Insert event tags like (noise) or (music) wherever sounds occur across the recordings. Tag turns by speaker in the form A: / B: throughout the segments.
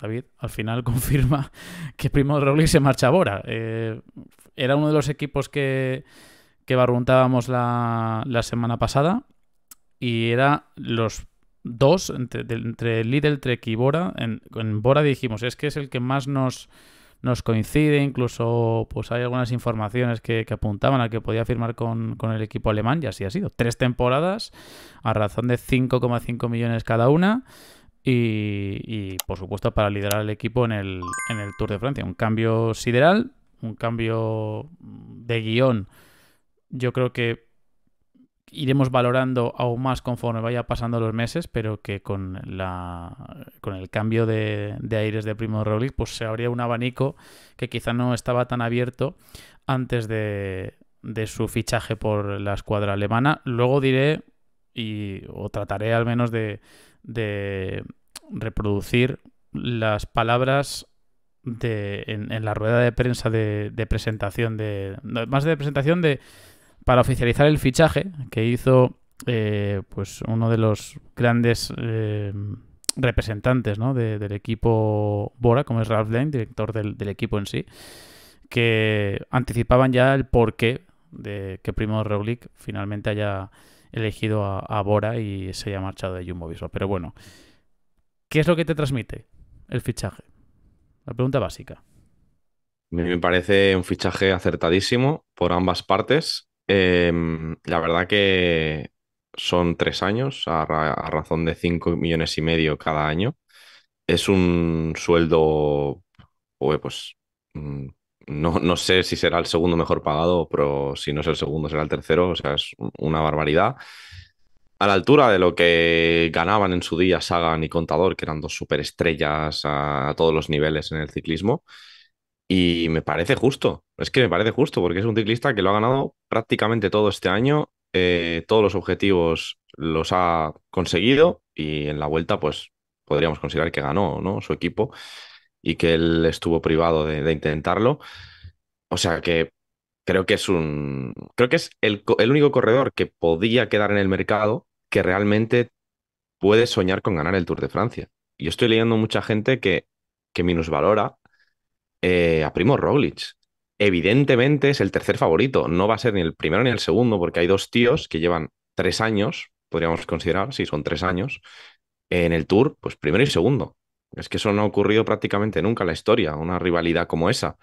A: David al final (laughs) confirma que Primo Roglic se marcha Bora. Eh, era uno de los equipos que, que barruntábamos la, semana pasada y era los dos, entre, entre Lidl, Trek y Bora. En, en, Bora dijimos, es que es el que más nos, nos coincide, incluso pues hay algunas informaciones que, apuntaban a que podía firmar con, con el equipo alemán y así ha sido. Tres temporadas a razón de 5,5 millones cada una y, por supuesto para liderar el equipo en el, en el Tour de Francia. Un cambio sideral, un cambio de guión. Yo creo que iremos valorando aún más conforme vaya pasando los meses, pero que con, la, con el cambio de, de aires de Primo Roglic pues se abría un abanico que quizá no estaba tan abierto antes de, de su fichaje por la escuadra alemana. Luego diré y, o trataré al menos de, de reproducir las palabras de, en, la rueda de prensa de, presentación de. Más de presentación de. para oficializar el fichaje que hizo eh, pues uno de los grandes eh, representantes ¿no? del equipo Bora, como es Ralph Lane, director del, equipo en sí, que anticipaban ya el porqué de que Primo Roglic finalmente haya elegido a, Bora y se haya marchado de Jumbo Visual. Pero bueno, ¿qué es lo que te transmite el fichaje? La pregunta básica.
B: me parece un fichaje acertadísimo por ambas partes. Em, la verdad que son tres años, a, razón de cinco millones y medio cada año. Es un sueldo, pues, mm, no, sé si será el segundo mejor pagado, pero si no es el segundo, será el tercero. O sea, es una barbaridad. A la altura de lo que ganaban en su día Sagan y Contador, que eran dos superestrellas a, todos los niveles en el ciclismo. Y me parece justo. Es que me parece justo porque es un ciclista que lo ha ganado prácticamente todo este año. Eh, todos los objetivos los ha conseguido y en la vuelta, pues podríamos considerar que ganó ¿no? su equipo y que él estuvo privado de, intentarlo. O sea que creo que es un. Creo que es el, único corredor que podía quedar en el mercado que realmente puede soñar con ganar el Tour de Francia. Yo estoy leyendo mucha gente que, que minusvalora eh, a Primo Roglic. Evidentemente es el tercer favorito. No va a ser ni el primero ni el segundo, porque hay dos tíos que llevan tres años, podríamos considerar, si son tres años, en el Tour, pues primero y segundo. Es que eso no ha ocurrido prácticamente nunca en la historia, una rivalidad como esa.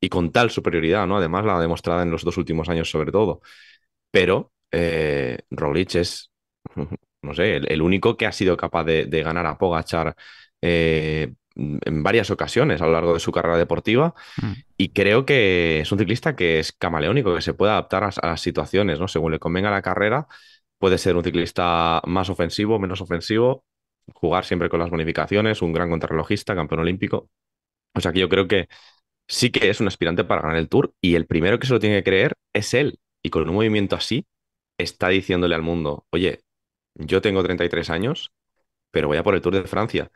B: Y con tal superioridad, ¿no? Además, la ha demostrado en los dos últimos años, sobre todo. Pero eh, es, (laughs) no sé, el, único que ha sido capaz de, ganar a Pogachar eh, en varias ocasiones a lo largo de su carrera deportiva. Mm. Y creo que es un ciclista que es camaleónico, que se puede adaptar a, las situaciones, ¿no? Según le convenga la carrera puede ser un ciclista más ofensivo, menos ofensivo, jugar siempre con las bonificaciones, un gran contrarrelojista, campeón olímpico. O sea que yo creo que sí que es un aspirante para ganar el Tour y el primero que se lo tiene que creer es él. Y con un movimiento así, está diciéndole al mundo, oye, yo tengo 33 años, pero voy a por el Tour de Francia.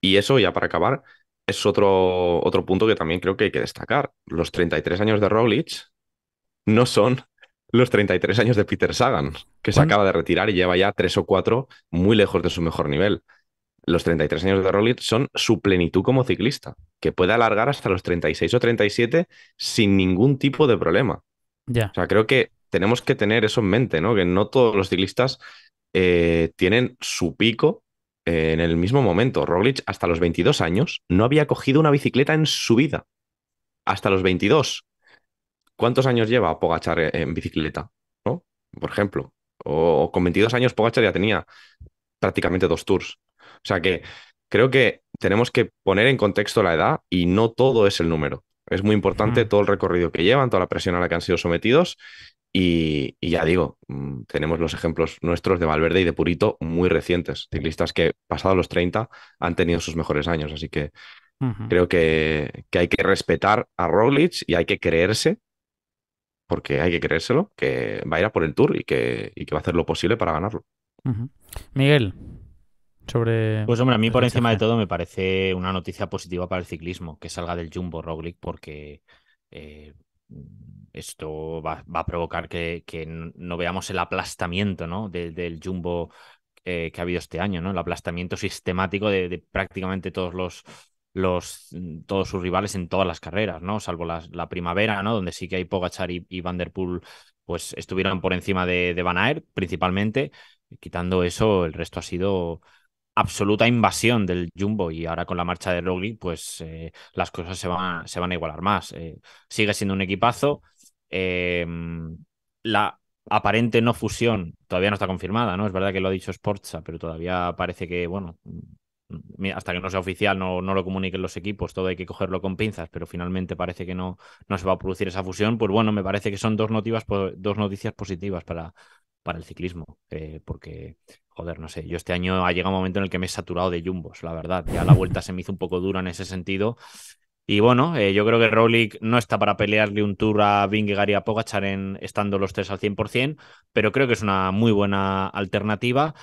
B: Y eso, ya para acabar, es otro, otro punto que también creo que hay que destacar. Los 33 años de Roglic no son los 33 años de Peter Sagan, que se acaba de retirar y lleva ya tres o cuatro muy lejos de su mejor nivel. Los 33 años de Roglic son su plenitud como ciclista, que puede alargar hasta los 36 o 37 sin ningún tipo de problema. Ya. O sea, creo que tenemos que tener eso en mente, ¿no? Que no todos los ciclistas eh, tienen su pico eh, en el mismo momento. Roglic hasta los 22 años no había cogido una bicicleta en su vida. Hasta los 22. ¿Cuántos años lleva Pogachar eh, en bicicleta? ¿no? Por ejemplo. O, con 22 años Pogachar ya tenía prácticamente dos tours. O sea que creo que tenemos que poner en contexto la edad y no todo es el número. Es muy importante todo el recorrido que llevan, toda la presión a la que han sido sometidos. Y, ya digo, mm, tenemos los ejemplos nuestros de Valverde y de Purito muy recientes, ciclistas que pasados los 30 han tenido sus mejores años. Así que creo que, que, hay que respetar a Roglic y hay que creerse porque hay que creérselo, que va a ir a por el tour y que, va a hacer lo posible para ganarlo.
A: Miguel, sobre... Pues hombre, a mí por encima
C: de todo me parece una noticia positiva para el ciclismo, que salga del Jumbo Roglic, porque eh, esto va, a provocar que, no veamos el aplastamiento del Jumbo eh, que ha habido este año, ¿no? El aplastamiento sistemático de prácticamente todos los los, mm, todos sus rivales en todas las carreras, ¿no? Salvo la, primavera, ¿no? Donde sí que hay Pogachar y, y Van pues estuvieron por encima de, Van Aert, principalmente. Quitando eso, el resto ha sido absoluta invasión del Jumbo y ahora con la marcha de Roglic, pues eh, las cosas se van, se van a igualar más. Eh, sigue siendo un equipazo. Eh, la aparente no fusión todavía no está confirmada, ¿no? Es verdad que lo ha dicho Sportsa, pero todavía parece que, bueno, hasta que no sea oficial, no, no, lo comuniquen los equipos, todo hay que cogerlo con pinzas, pero finalmente parece que no, no se va a producir esa fusión, pues bueno, me parece que son dos noticias, dos noticias positivas para, para el ciclismo, eh, porque, joder, no sé, yo este año ha llegado un momento en el que me he saturado de jumbos, la verdad, ya la vuelta se me hizo un poco dura en ese sentido. Y bueno, eh, yo creo que Rolik no está para pelearle un tour a Vingegaard y a Pogachar estando los tres al 100%, pero creo que es una muy buena alternativa.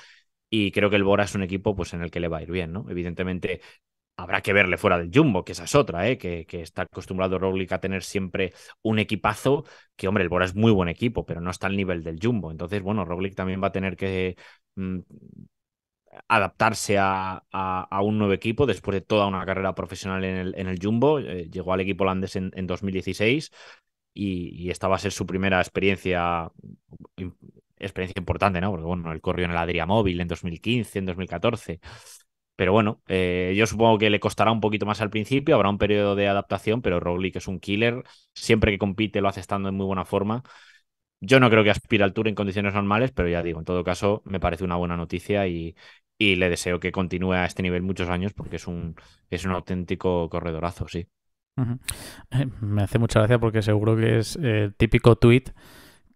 C: Y creo que el Bora es un equipo pues, en el que le va a ir bien, ¿no? Evidentemente, habrá que verle fuera del Jumbo, que esa es otra, ¿eh? que, está acostumbrado Roglic a tener siempre un equipazo, que hombre, el Bora es muy buen equipo, pero no está al nivel del Jumbo. Entonces, bueno, Roglic también va a tener que mm, adaptarse a, un nuevo equipo después de toda una carrera profesional en el, en el Jumbo. Eh, llegó al equipo holandés en, 2016. Y, y, esta va a ser su primera experiencia experiencia importante, ¿no? Porque bueno, él corrió en el Adria Móvil en 2015, en 2014. Pero bueno, eh, yo supongo que le costará un poquito más al principio, habrá un periodo de adaptación, pero Roglic es un killer, siempre que compite lo hace estando en muy buena forma. Yo no creo que aspire al Tour en condiciones normales, pero ya digo, en todo caso, me parece una buena noticia y, y le deseo que continúe a este nivel muchos años porque es un, es un auténtico corredorazo, sí.
A: (laughs) Me hace mucha gracia porque seguro que es el eh, típico tweet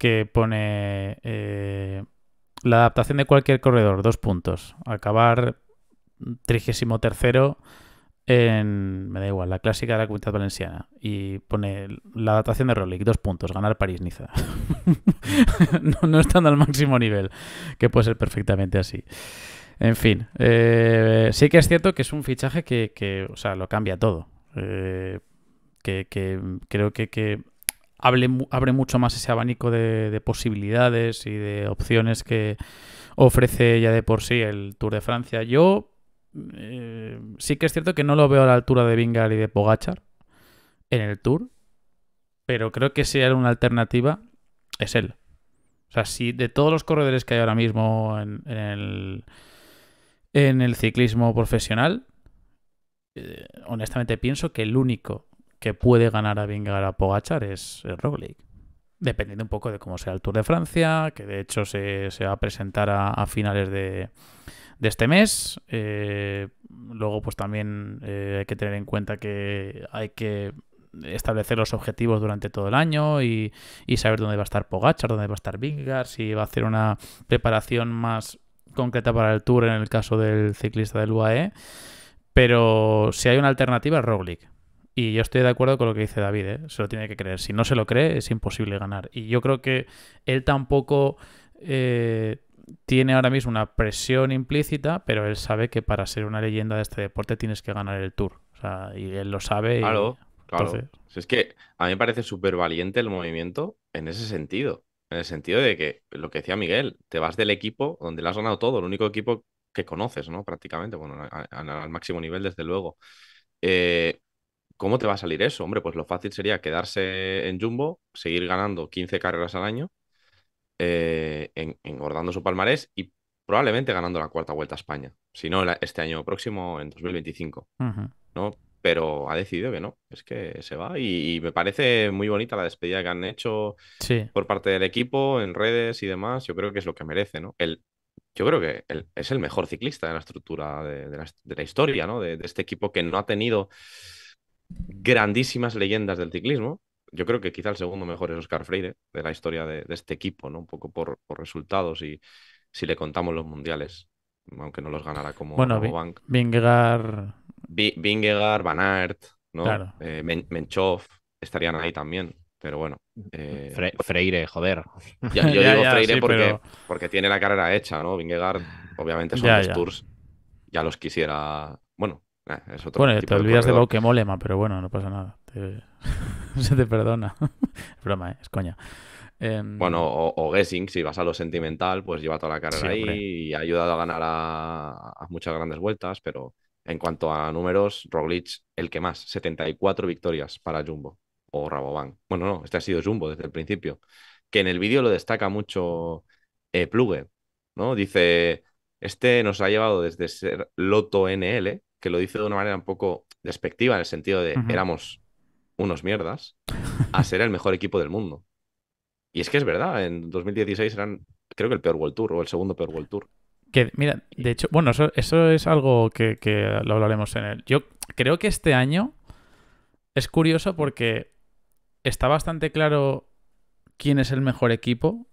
A: que pone eh, la adaptación de cualquier corredor, dos puntos. Acabar trigésimo tercero en, me da igual, la clásica de la Comunidad Valenciana. Y pone la adaptación de Rolik, dos puntos, ganar París-Niza. (laughs) no, estando al máximo nivel, que puede ser perfectamente así. En fin, eh, sí que es cierto que es un fichaje que, o sea, lo cambia todo. Eh, que, creo que abre, mucho más ese abanico de, posibilidades y de opciones que ofrece ya de por sí el Tour de Francia. Yo eh, sí que es cierto que no lo veo a la altura de Vingar y de Pogachar en el Tour, pero creo que si hay una alternativa, es él. O sea, si de todos los corredores que hay ahora mismo en, el, en el ciclismo profesional, eh, honestamente pienso que el único que puede ganar a Vingar a Pogachar es, el Roglic. Dependiendo un poco de cómo sea el Tour de Francia, que de hecho se, va a presentar a, finales de, este mes. Eh, luego, pues también eh, hay que tener en cuenta que hay que establecer los objetivos durante todo el año y, saber dónde va a estar Pogachar, dónde va a estar Vingar, si va a hacer una preparación más concreta para el Tour en el caso del ciclista del UAE. Pero si hay una alternativa, es Roglic. Y yo estoy de acuerdo con lo que dice David, ¿eh? se lo tiene que creer. Si no se lo cree, es imposible ganar. Y yo creo que él tampoco eh, tiene ahora mismo una presión implícita, pero él sabe que para ser una leyenda de este deporte tienes que ganar el tour. O sea, y él lo sabe. claro, claro.
B: es que a mí me parece súper valiente el movimiento en ese sentido. En el sentido de que, lo que decía Miguel, te vas del equipo donde le has ganado todo, el único equipo que conoces, ¿no? Prácticamente, bueno, al máximo nivel, desde luego. Eh, ¿Cómo te va a salir eso? Hombre, pues lo fácil sería quedarse en Jumbo, seguir ganando 15 carreras al año, eh, engordando su palmarés y probablemente ganando la cuarta vuelta a España. Si no, este año próximo, en 2025. ¿no? Pero ha decidido que no, es que se va. Y, me parece muy bonita la despedida que han hecho por parte del equipo, en redes y demás. Yo creo que es lo que merece, ¿no? El, yo creo que es el mejor ciclista de la estructura de, la, historia, ¿no? de este equipo que no ha tenido grandísimas leyendas del ciclismo. Yo creo que quizá el segundo mejor es Oscar Freire, de la historia de, este equipo, ¿no? Un poco por, resultados y si le contamos los mundiales, aunque no los ganara como, bueno, Bank.
A: Vingegaard...
B: Van Aert, ¿no? Eh, Menchov estarían ahí también pero bueno. Eh, pues Freire, joder.
A: yo (laughs) digo Freire
B: porque, tiene la carrera hecha, ¿no? Vingegaard, obviamente son los tours, ya los quisiera, bueno, Ah, bueno, te olvidas de,
A: de pero bueno, no pasa nada. (laughs) Se te perdona. (laughs) broma, ¿eh? es coña. Em, bueno,
B: o, Guessing, si vas a lo sentimental, pues lleva toda la carrera ahí y ha ayudado a ganar a, muchas grandes vueltas, pero en cuanto a números, Roglic, el que más, 74 victorias para Jumbo o Rabobank. Bueno, no, este ha sido Jumbo desde el principio, que en el vídeo lo destaca mucho eh, Pluge, ¿no? Dice, este nos ha llevado desde ser Loto NL, que lo dice de una manera un poco despectiva, en el sentido de éramos unos mierdas, a ser el mejor equipo del mundo. Y es que es verdad, en 2016 eran, creo que el peor World Tour o el segundo peor World Tour.
A: Que, mira, de hecho, bueno, eso, es algo que, lo hablaremos en él. Yo creo que este año es curioso porque está bastante claro quién es el mejor equipo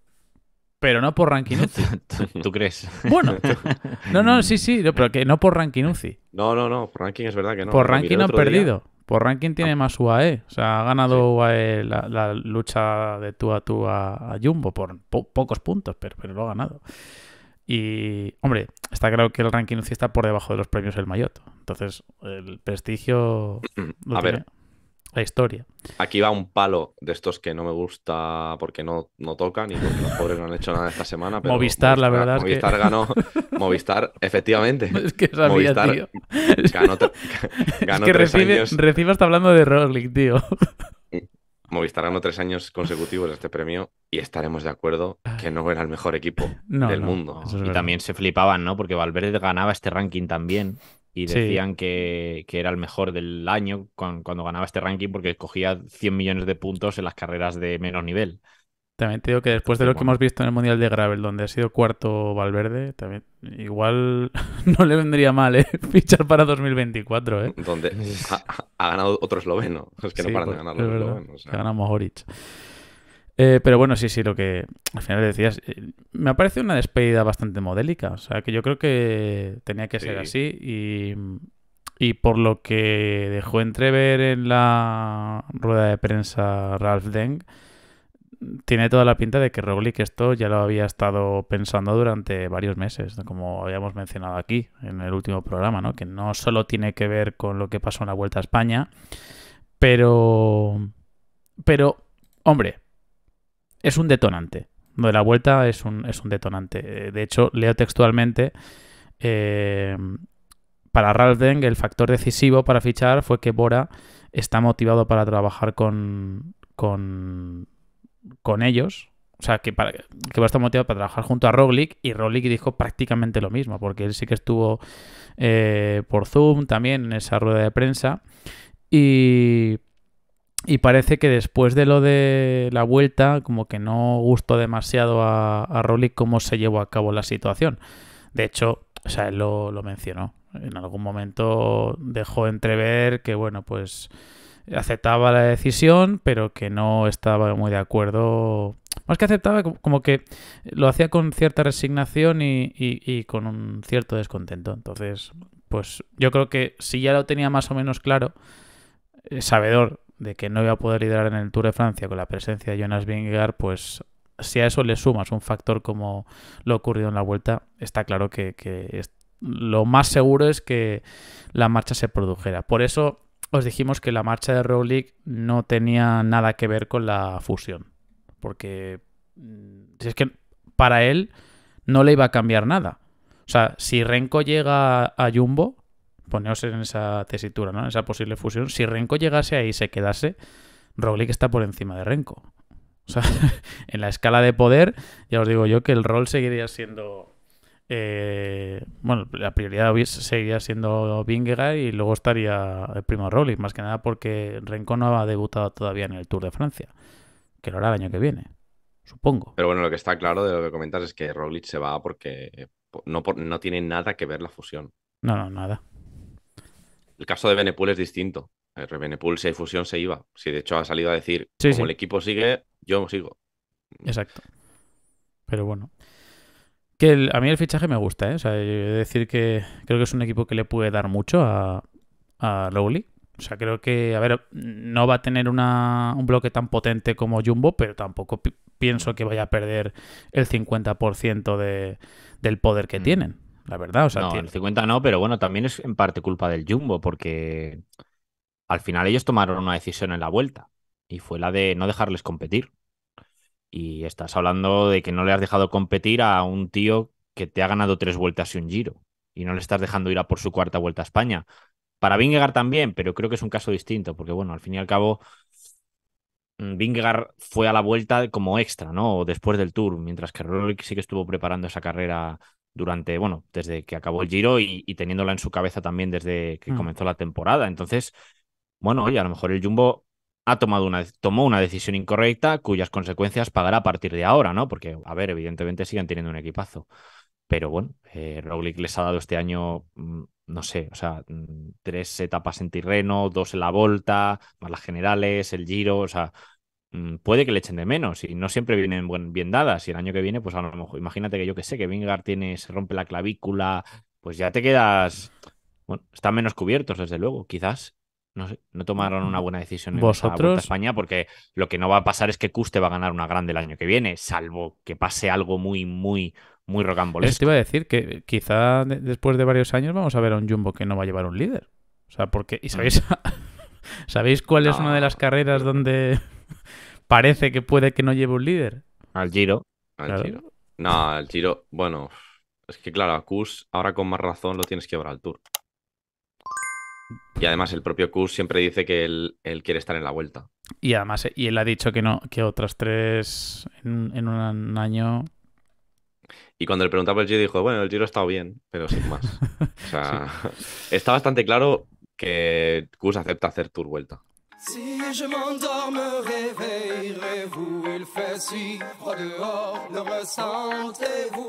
A: pero no por ranking (laughs) ¿Tú, crees? Bueno, (laughs) no, no, sí, sí, pero que no por ranking No, no, no, por ranking es verdad que no. Por ranking ha perdido. Por ranking tiene ah. más UAE. O sea, ha ganado UAE la, lucha de tú a tú a, Jumbo por pocos puntos, pero, lo ha ganado. Y, hombre, está claro que el ranking está por debajo de los premios del mayoto Entonces, el prestigio. (clears throat) a ver, la historia.
B: Aquí va un palo de estos que no me gusta porque no, no tocan y porque los pobres no han hecho nada esta semana. Movistar, la verdad. Movistar ganó. (laughs) Movistar, efectivamente. (laughs) Es que sabía, Movistar (laughs) es que tres recibe,
A: hasta hablando de Rolling, tío. Mm.
B: Movistar ganó tres años consecutivos
C: este premio y estaremos de acuerdo ah. que no era el mejor equipo del mundo. y también se flipaban, ¿no? Porque Valverde ganaba este ranking también y decían que, era el mejor del año cuando, ganaba este ranking porque cogía 100 millones de puntos en las carreras de menos nivel.
A: También te digo que después de este lo que hemos visto en el Mundial de Gravel, donde ha sido cuarto Valverde, también igual (laughs) no le vendría mal ¿eh? (laughs) fichar para 2024. ¿eh? Donde (laughs) ha, ganado otro
B: esloveno. Es que no paran de pues, ganar los
A: eslovenos. Eh, pero bueno, sí, sí, lo que al final decías, eh, me ha parecido una despedida bastante modélica, o sea, que yo creo que tenía que ser así y, por lo que dejó entrever en la rueda de prensa Ralph Deng, tiene toda la pinta de que Roglic esto ya lo había estado pensando durante varios meses, como habíamos mencionado aquí en el último programa, ¿no? que no solo tiene que ver con lo que pasó en la Vuelta a España, pero... pero Hombre, es un detonante. Lo de la vuelta es un, es un detonante. Eh, de hecho, leo textualmente. Eh, para Ralf el factor decisivo para fichar fue que Bora está motivado para trabajar con, con, con ellos. O sea, que, para, que Bora está motivado para trabajar junto a Roglic y Roglic dijo prácticamente lo mismo, porque él sí que estuvo eh, por Zoom también en esa rueda de prensa. Y y parece que después de lo de la vuelta, como que no gustó demasiado a, a cómo se llevó a cabo la situación. De hecho, o sea, él lo, mencionó. En algún momento dejó entrever que, bueno, pues aceptaba la decisión, pero que no estaba muy de acuerdo. Más que aceptaba, como que lo hacía con cierta resignación y, y con un cierto descontento. Entonces, pues yo creo que si ya lo tenía más o menos claro, eh, sabedor de que no iba a poder liderar en el Tour de Francia con la presencia de Jonas Vingegaard, pues si a eso le sumas un factor como lo ocurrido en la vuelta, está claro que, que lo más seguro es que la marcha se produjera. Por eso os dijimos que la marcha de Roglic no tenía nada que ver con la fusión, porque mm, si es que para él no le iba a cambiar nada. O sea, si Renko llega a Jumbo, poneos en esa tesitura, ¿no? En esa posible fusión. Si Renko llegase ahí y se quedase, Roglic está por encima de Renko. O sea, (laughs) en la escala de poder, ya os digo yo que el rol seguiría siendo. Eh, bueno, la prioridad seguiría siendo Vingegaard y luego estaría el primo Roglic, más que nada porque Renko no ha debutado todavía en el Tour de Francia, que lo hará el año que viene, supongo.
B: Pero bueno, lo que está claro de lo que comentas es que Roglic se va porque no tiene nada que ver la fusión.
A: No, no, nada.
B: El caso de benepool es distinto. benepool si hay fusión, se iba. Si de hecho ha salido a decir, como el equipo sigue, yo sigo.
A: Exacto. Pero bueno. Que a mí el fichaje me gusta, ¿eh? decir que creo que es un equipo que le puede dar mucho a, Lowly. O sea, creo que, a ver, no va a tener un bloque tan potente como Jumbo, pero tampoco pienso que vaya a perder el 50% del poder que mm. tienen la verdad. O sea, no, el
C: 50 no, pero bueno, también es en parte culpa del Jumbo, porque al final ellos tomaron una decisión en la vuelta y fue la de no dejarles competir. Y estás hablando de que no le has dejado competir a un tío que te ha ganado tres vueltas y un giro y no le estás dejando ir a por su cuarta vuelta a España. Para Vingegaard también, pero creo que es un caso distinto, porque bueno, al fin y al cabo, mm, Vingegaard fue a la vuelta como extra, ¿no? Después del Tour, mientras que Rolik sí que estuvo preparando esa carrera durante, bueno, desde que acabó el Giro y, teniéndola en su cabeza también desde que mm. comenzó la temporada. Entonces, bueno, oye, a lo mejor el Jumbo ha tomado una, tomó una decisión incorrecta cuyas consecuencias pagará a partir de ahora, ¿no? Porque, a ver, evidentemente siguen teniendo un equipazo. Pero bueno, eh, Roglic les ha dado este año, mm, no sé, o sea, mm, tres etapas en Tirreno, dos en la Volta, más las generales, el Giro, o sea, Mm, puede que le echen de menos y no siempre vienen buen, bien dadas. Y el año que viene, pues a lo mejor, imagínate que yo que sé, que Vingar tiene, se rompe la clavícula, pues ya te quedas. Bueno, están menos cubiertos, desde luego. Quizás no, tomaron una mm, buena decisión en España porque lo que no va a pasar es que Custe va a ganar una grande el año que viene, salvo que pase algo muy, muy, muy rocambolesco. Te
A: iba a decir que quizá después de varios años vamos a ver a un Jumbo que no va a llevar un líder. O sea, porque. ¿Y mm. sabéis, (laughs) ¿sabéis cuál es una de las carreras donde (laughs) parece que puede que no lleve un líder.
B: Al Giro. No, al Giro, bueno, es que claro, a Kus ahora con más razón lo tienes que llevar al Tour. Y además el propio Kus siempre dice que él, quiere estar en la vuelta.
A: Y además, y él ha dicho que no, que otras tres en, un año.
B: Y cuando le preguntaba el Giro dijo, bueno, el Giro ha estado bien, pero sin más. (laughs) o sea, (laughs) está bastante claro que Kus acepta hacer Tour vuelta.
A: Si je m'endorme, me vous Il fait si froid dehors, ne ressentez-vous